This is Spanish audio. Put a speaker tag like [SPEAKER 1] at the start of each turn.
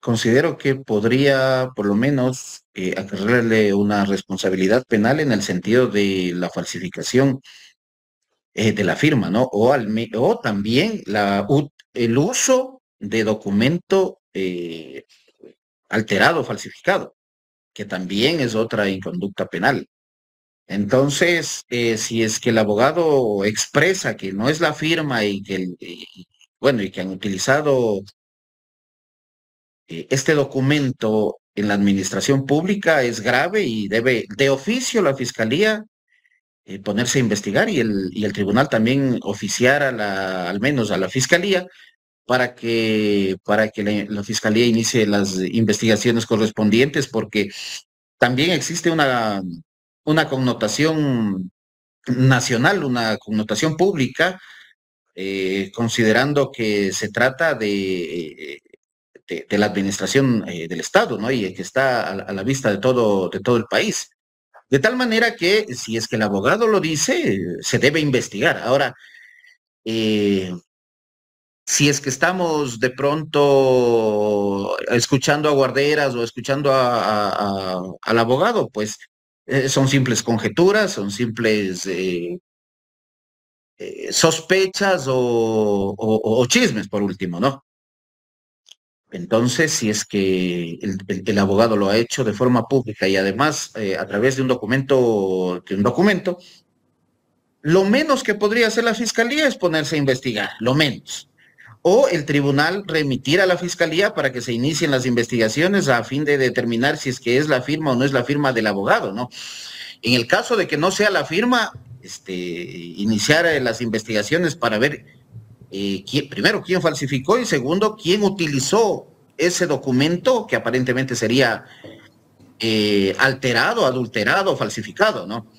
[SPEAKER 1] considero que podría por lo menos eh, acarrearle una responsabilidad penal en el sentido de la falsificación eh, de la firma, ¿no? O, también el uso de documento eh, alterado, falsificado, que también es otra inconducta penal. Entonces, eh, si es que el abogado expresa que no es la firma y que, bueno, y que han utilizado eh, este documento en la administración pública es grave y debe de oficio la fiscalía eh, ponerse a investigar y el, tribunal también oficiar a la, al menos a la fiscalía para que, para que la, fiscalía inicie las investigaciones correspondientes porque también existe una, una connotación nacional, una connotación pública, eh, considerando que se trata de, de, la administración eh, del Estado, ¿no? Y que está a, la vista de todo, de todo el país. De tal manera que, si es que el abogado lo dice, se debe investigar. Ahora, eh, si es que estamos de pronto escuchando a guarderas o escuchando al abogado, pues eh, son simples conjeturas, son simples sospechas o, chismes, por último, ¿no? Entonces, si es que el, abogado lo ha hecho de forma pública y además eh, a través de un documento, un documento, lo menos que podría hacer la fiscalía es ponerse a investigar, lo menos. O el tribunal remitir a la fiscalía para que se inicien las investigaciones a fin de determinar si es que es la firma o no es la firma del abogado, ¿no? En el caso de que no sea la firma, este, iniciar eh, las investigaciones para ver eh, primero, quién falsificó y segundo, quién utilizó ese documento que aparentemente sería eh, alterado, adulterado,
[SPEAKER 2] falsificado, ¿no?